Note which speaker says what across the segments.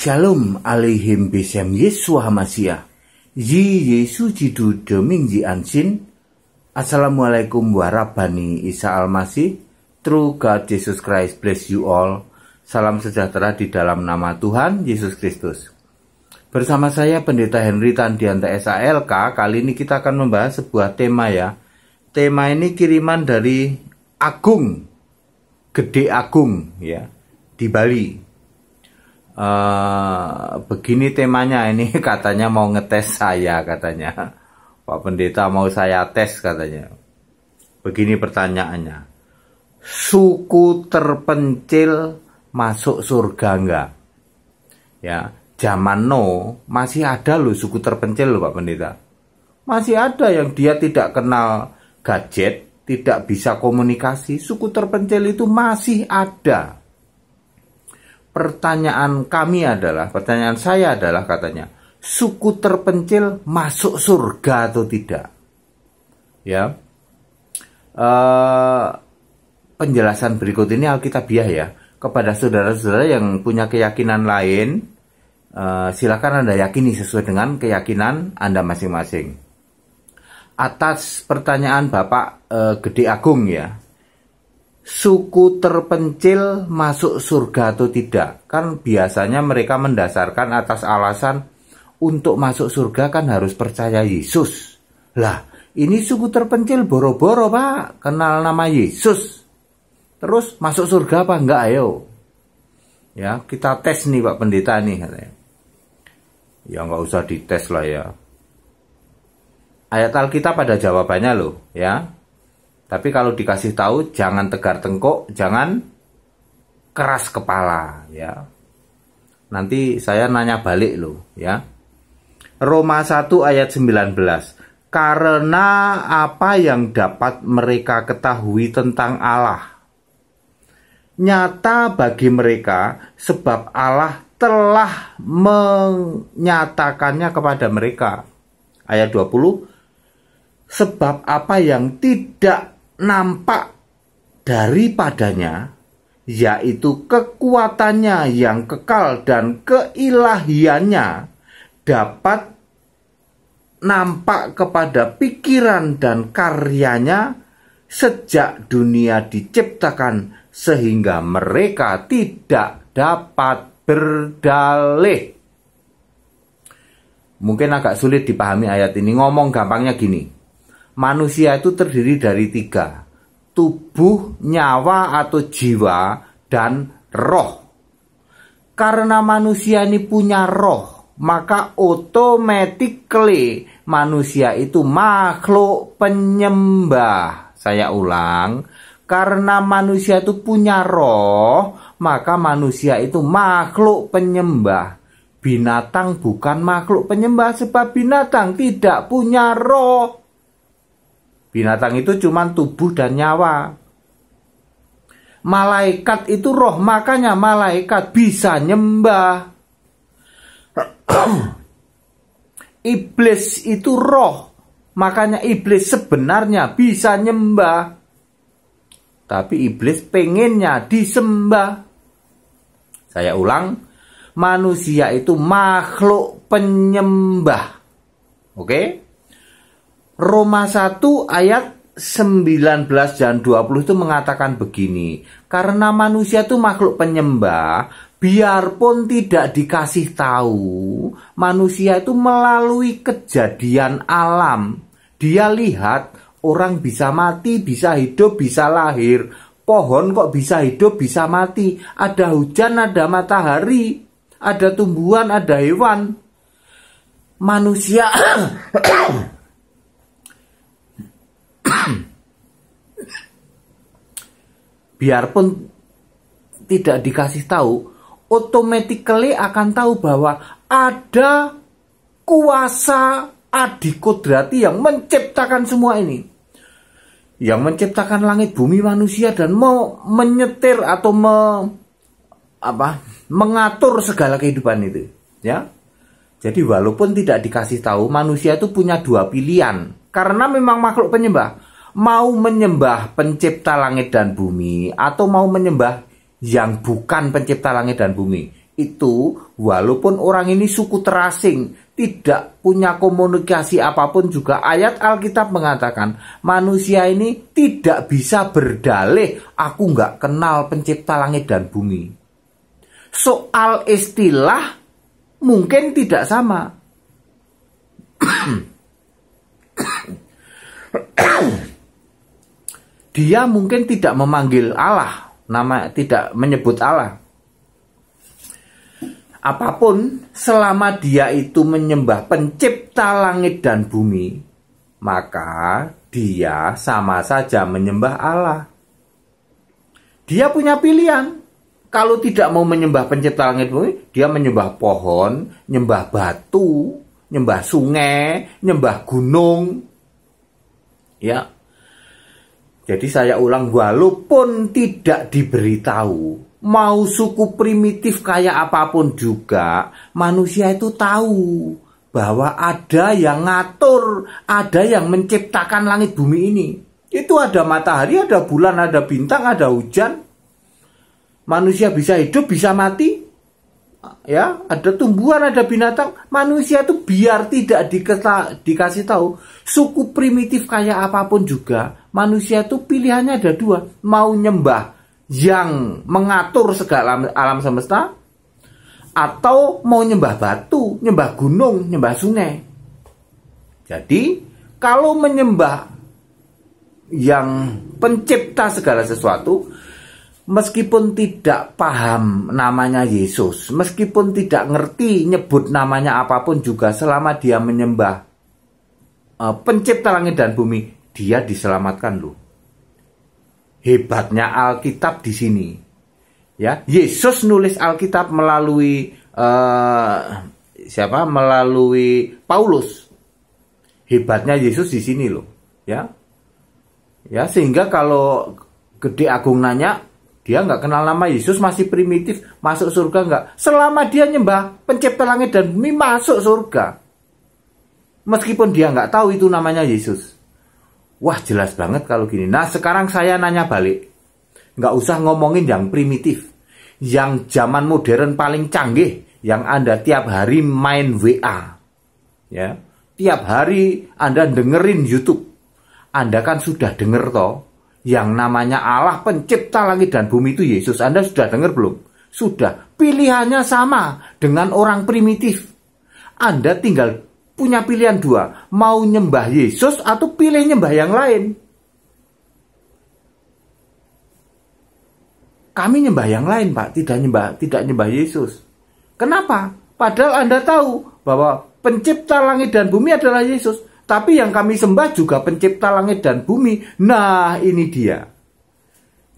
Speaker 1: Shalom alaihim Besem Yesua Hamasia Ji Yesu Jidu deming Ji Ansin Assalamualaikum warabani Isa Almasih True God Jesus Christ bless you all Salam sejahtera di dalam nama Tuhan Yesus Kristus Bersama saya Pendeta Henry Tandianta SALK Kali ini kita akan membahas sebuah tema ya Tema ini kiriman dari Agung Gede Agung ya di Bali Uh, begini temanya ini katanya mau ngetes saya katanya Pak Pendeta mau saya tes katanya begini pertanyaannya suku terpencil masuk surga enggak ya zaman no masih ada loh suku terpencil loh Pak Pendeta masih ada yang dia tidak kenal gadget tidak bisa komunikasi suku terpencil itu masih ada pertanyaan kami adalah, pertanyaan saya adalah katanya, suku terpencil masuk surga atau tidak? Ya. Uh, penjelasan berikut ini Alkitabiah ya. Kepada saudara-saudara yang punya keyakinan lain, uh, silakan Anda yakini sesuai dengan keyakinan Anda masing-masing. Atas pertanyaan Bapak uh, Gede Agung ya, suku terpencil masuk surga atau tidak. Kan biasanya mereka mendasarkan atas alasan untuk masuk surga kan harus percaya Yesus. Lah, ini suku terpencil boro-boro, Pak. Kenal nama Yesus. Terus masuk surga apa enggak ayo? Ya, kita tes nih Pak Pendeta nih Ya nggak usah dites lah ya. Ayat Alkitab pada jawabannya loh, ya. Tapi kalau dikasih tahu jangan tegar tengkuk, jangan keras kepala ya. Nanti saya nanya balik loh ya. Roma 1 ayat 19. Karena apa yang dapat mereka ketahui tentang Allah nyata bagi mereka sebab Allah telah menyatakannya kepada mereka. Ayat 20 Sebab apa yang tidak nampak daripadanya yaitu kekuatannya yang kekal dan keilahiannya dapat nampak kepada pikiran dan karyanya sejak dunia diciptakan sehingga mereka tidak dapat berdalih. Mungkin agak sulit dipahami ayat ini. Ngomong gampangnya gini manusia itu terdiri dari tiga tubuh, nyawa atau jiwa, dan roh. Karena manusia ini punya roh, maka automatically manusia itu makhluk penyembah. Saya ulang, karena manusia itu punya roh, maka manusia itu makhluk penyembah. Binatang bukan makhluk penyembah sebab binatang tidak punya roh. Binatang itu cuma tubuh dan nyawa. Malaikat itu roh, makanya malaikat bisa nyembah. iblis itu roh, makanya iblis sebenarnya bisa nyembah. Tapi iblis pengennya disembah. Saya ulang, manusia itu makhluk penyembah. Oke? Okay? Roma 1 ayat 19 dan 20 itu mengatakan begini, karena manusia itu makhluk penyembah, biarpun tidak dikasih tahu, manusia itu melalui kejadian alam. Dia lihat orang bisa mati, bisa hidup, bisa lahir. Pohon kok bisa hidup, bisa mati. Ada hujan, ada matahari, ada tumbuhan, ada hewan. Manusia biarpun tidak dikasih tahu, automatically akan tahu bahwa ada kuasa adikodrati yang menciptakan semua ini. Yang menciptakan langit bumi manusia dan mau menyetir atau me, apa, mengatur segala kehidupan itu. Ya, jadi walaupun tidak dikasih tahu, manusia itu punya dua pilihan. Karena memang makhluk penyembah mau menyembah pencipta langit dan bumi atau mau menyembah yang bukan pencipta langit dan bumi itu walaupun orang ini suku terasing tidak punya komunikasi apapun juga ayat Alkitab mengatakan manusia ini tidak bisa berdalih aku nggak kenal pencipta langit dan bumi soal istilah mungkin tidak sama dia mungkin tidak memanggil Allah, nama tidak menyebut Allah. Apapun selama dia itu menyembah pencipta langit dan bumi, maka dia sama saja menyembah Allah. Dia punya pilihan. Kalau tidak mau menyembah pencipta langit bumi, dia menyembah pohon, nyembah batu, nyembah sungai, nyembah gunung. Ya, jadi saya ulang, walaupun tidak diberitahu, mau suku primitif kayak apapun juga, manusia itu tahu bahwa ada yang ngatur, ada yang menciptakan langit bumi ini. Itu ada matahari, ada bulan, ada bintang, ada hujan. Manusia bisa hidup, bisa mati ya ada tumbuhan ada binatang manusia itu biar tidak diketa, dikasih tahu suku primitif kayak apapun juga manusia itu pilihannya ada dua mau nyembah yang mengatur segala alam semesta atau mau nyembah batu nyembah gunung nyembah sungai jadi kalau menyembah yang pencipta segala sesuatu meskipun tidak paham namanya Yesus, meskipun tidak ngerti nyebut namanya apapun juga selama dia menyembah uh, pencipta langit dan bumi, dia diselamatkan loh. Hebatnya Alkitab di sini. Ya, Yesus nulis Alkitab melalui uh, siapa? Melalui Paulus. Hebatnya Yesus di sini loh, ya. Ya, sehingga kalau Gede Agung nanya, dia nggak kenal nama Yesus, masih primitif, masuk surga nggak? Selama dia nyembah pencipta langit dan bumi masuk surga. Meskipun dia nggak tahu itu namanya Yesus. Wah jelas banget kalau gini. Nah sekarang saya nanya balik. Nggak usah ngomongin yang primitif. Yang zaman modern paling canggih. Yang Anda tiap hari main WA. Ya, Tiap hari Anda dengerin Youtube. Anda kan sudah denger toh yang namanya Allah pencipta langit dan bumi itu Yesus. Anda sudah dengar belum? Sudah. Pilihannya sama dengan orang primitif. Anda tinggal punya pilihan dua. Mau nyembah Yesus atau pilih nyembah yang lain. Kami nyembah yang lain, Pak. Tidak nyembah, tidak nyembah Yesus. Kenapa? Padahal Anda tahu bahwa pencipta langit dan bumi adalah Yesus. Tapi yang kami sembah juga pencipta langit dan bumi. Nah, ini dia.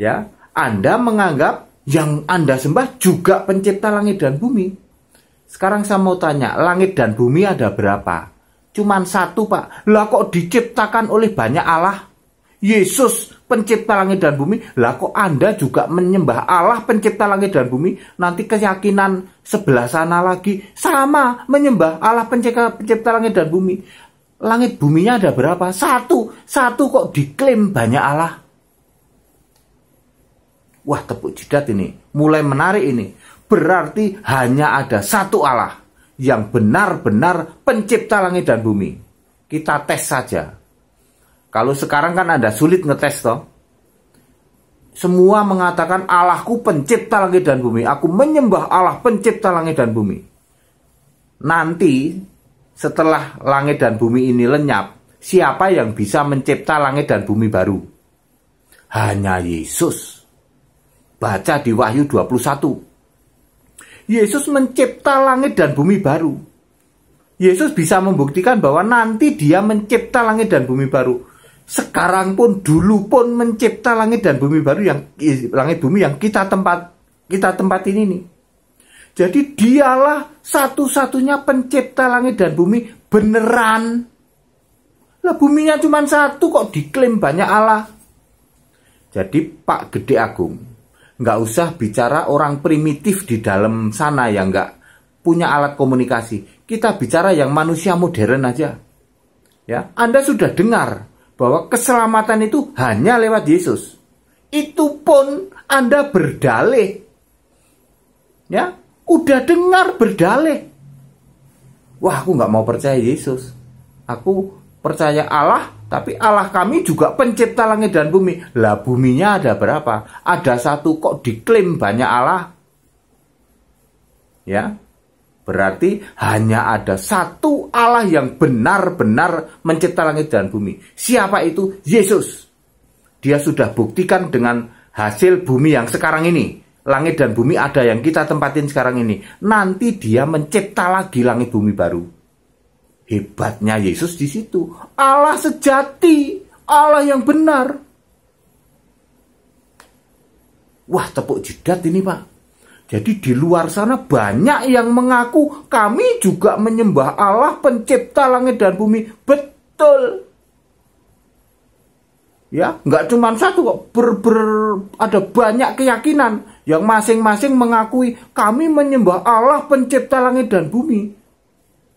Speaker 1: Ya, Anda menganggap yang Anda sembah juga pencipta langit dan bumi. Sekarang saya mau tanya, langit dan bumi ada berapa? Cuman satu, Pak. Lah kok diciptakan oleh banyak Allah? Yesus pencipta langit dan bumi. Lah kok Anda juga menyembah Allah pencipta langit dan bumi? Nanti keyakinan sebelah sana lagi sama menyembah Allah pencipta, pencipta langit dan bumi langit buminya ada berapa? Satu, satu kok diklaim banyak Allah. Wah tepuk jidat ini, mulai menarik ini. Berarti hanya ada satu Allah yang benar-benar pencipta langit dan bumi. Kita tes saja. Kalau sekarang kan ada sulit ngetes toh. Semua mengatakan Allahku pencipta langit dan bumi. Aku menyembah Allah pencipta langit dan bumi. Nanti setelah langit dan bumi ini lenyap, siapa yang bisa mencipta langit dan bumi baru? Hanya Yesus. Baca di Wahyu 21. Yesus mencipta langit dan bumi baru. Yesus bisa membuktikan bahwa nanti dia mencipta langit dan bumi baru. Sekarang pun dulu pun mencipta langit dan bumi baru yang langit bumi yang kita tempat kita tempat ini nih. Jadi dialah satu-satunya pencipta langit dan bumi beneran. Lah buminya cuma satu kok diklaim banyak Allah. Jadi Pak Gede Agung, nggak usah bicara orang primitif di dalam sana yang nggak punya alat komunikasi. Kita bicara yang manusia modern aja. Ya, Anda sudah dengar bahwa keselamatan itu hanya lewat Yesus. Itu pun Anda berdalih. Ya, Udah dengar berdalih. Wah, aku nggak mau percaya Yesus. Aku percaya Allah, tapi Allah kami juga pencipta langit dan bumi. Lah buminya ada berapa? Ada satu kok diklaim banyak Allah. Ya, Berarti hanya ada satu Allah yang benar-benar mencipta langit dan bumi. Siapa itu? Yesus. Dia sudah buktikan dengan hasil bumi yang sekarang ini langit dan bumi ada yang kita tempatin sekarang ini. Nanti dia mencipta lagi langit bumi baru. Hebatnya Yesus di situ. Allah sejati, Allah yang benar. Wah, tepuk jidat ini, Pak. Jadi di luar sana banyak yang mengaku kami juga menyembah Allah pencipta langit dan bumi. Betul. Ya, nggak cuma satu kok. Ber, ber, ada banyak keyakinan yang masing-masing mengakui kami menyembah Allah pencipta langit dan bumi.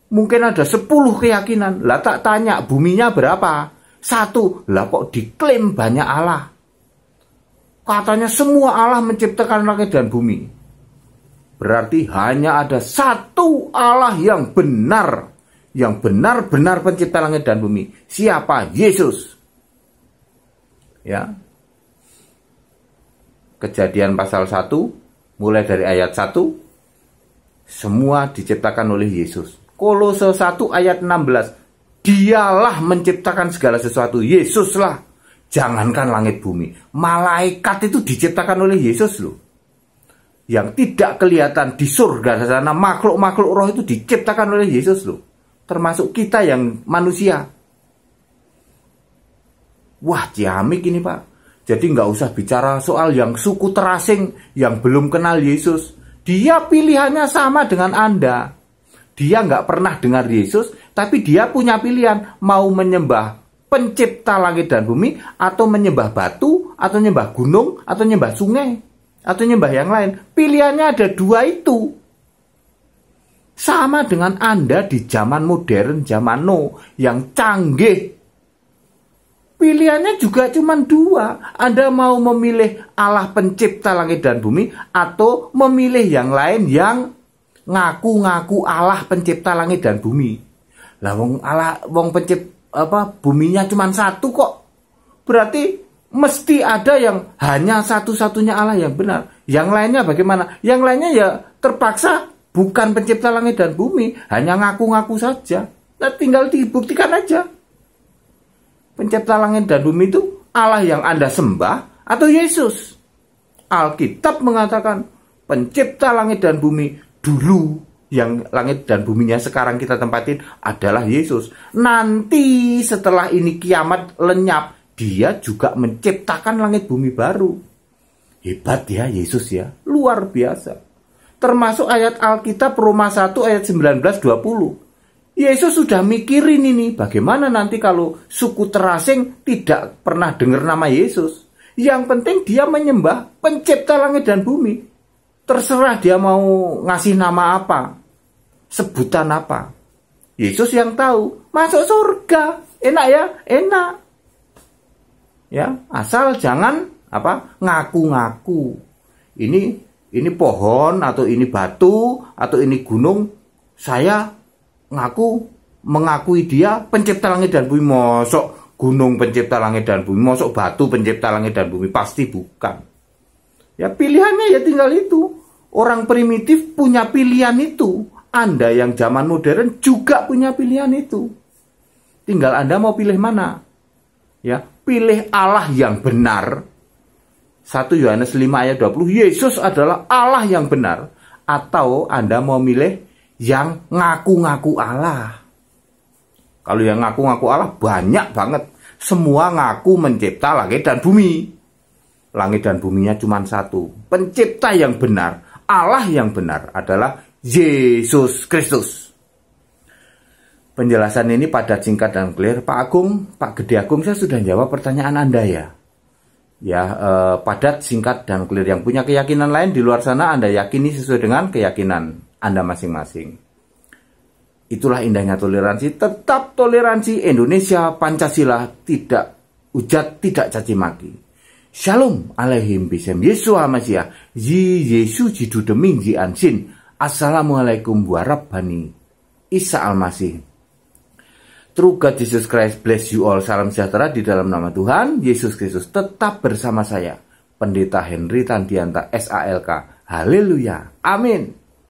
Speaker 1: Mungkin ada sepuluh keyakinan. Lah tak tanya buminya berapa? Satu. Lah kok diklaim banyak Allah? Katanya semua Allah menciptakan langit dan bumi. Berarti hanya ada satu Allah yang benar. Yang benar-benar pencipta langit dan bumi. Siapa? Yesus. Ya, Kejadian pasal 1 mulai dari ayat 1 semua diciptakan oleh Yesus. Kolose 1 ayat 16 Dialah menciptakan segala sesuatu Yesuslah Jangankan langit bumi Malaikat itu diciptakan oleh Yesus loh Yang tidak kelihatan di surga sana Makhluk-makhluk roh itu diciptakan oleh Yesus loh Termasuk kita yang manusia Wah ciamik ini pak jadi nggak usah bicara soal yang suku terasing yang belum kenal Yesus. Dia pilihannya sama dengan Anda. Dia nggak pernah dengar Yesus, tapi dia punya pilihan mau menyembah pencipta langit dan bumi, atau menyembah batu, atau menyembah gunung, atau menyembah sungai, atau menyembah yang lain. Pilihannya ada dua itu. Sama dengan Anda di zaman modern, zaman no, yang canggih, Pilihannya juga cuma dua. Anda mau memilih Allah pencipta langit dan bumi atau memilih yang lain yang ngaku-ngaku Allah pencipta langit dan bumi. Lah wong Allah wong pencip apa buminya cuma satu kok. Berarti mesti ada yang hanya satu-satunya Allah yang benar. Yang lainnya bagaimana? Yang lainnya ya terpaksa bukan pencipta langit dan bumi, hanya ngaku-ngaku saja. Nah, tinggal dibuktikan aja pencipta langit dan bumi itu Allah yang Anda sembah atau Yesus? Alkitab mengatakan pencipta langit dan bumi dulu yang langit dan buminya sekarang kita tempatin adalah Yesus. Nanti setelah ini kiamat lenyap, dia juga menciptakan langit bumi baru. Hebat ya Yesus ya, luar biasa. Termasuk ayat Alkitab Roma 1 ayat 19 20 Yesus sudah mikirin ini bagaimana nanti kalau suku terasing tidak pernah dengar nama Yesus. Yang penting dia menyembah pencipta langit dan bumi. Terserah dia mau ngasih nama apa, sebutan apa. Yesus yang tahu, masuk surga. Enak ya? Enak. Ya, asal jangan apa? ngaku-ngaku. Ini ini pohon atau ini batu atau ini gunung saya ngaku mengakui dia pencipta langit dan bumi mosok gunung pencipta langit dan bumi mosok batu pencipta langit dan bumi pasti bukan ya pilihannya ya tinggal itu orang primitif punya pilihan itu anda yang zaman modern juga punya pilihan itu tinggal anda mau pilih mana ya pilih Allah yang benar 1 Yohanes 5 ayat 20 Yesus adalah Allah yang benar atau anda mau milih yang ngaku-ngaku Allah. Kalau yang ngaku-ngaku Allah banyak banget. Semua ngaku mencipta langit dan bumi. Langit dan buminya cuma satu. Pencipta yang benar, Allah yang benar adalah Yesus Kristus. Penjelasan ini pada singkat, dan clear. Pak Agung, Pak Gede Agung, saya sudah jawab pertanyaan Anda ya. Ya, eh, padat, singkat, dan clear. Yang punya keyakinan lain di luar sana, Anda yakini sesuai dengan keyakinan anda masing-masing. Itulah indahnya toleransi. Tetap toleransi Indonesia Pancasila tidak ujat, tidak caci maki. Shalom alaihim bisem Yesu Masya Ji Yesu jidu deming ji ansin Assalamualaikum warahmatullahi Isa Almasih True God Jesus Christ bless you all Salam sejahtera di dalam nama Tuhan Yesus Kristus tetap bersama saya Pendeta Henry Tantianta SALK Haleluya Amin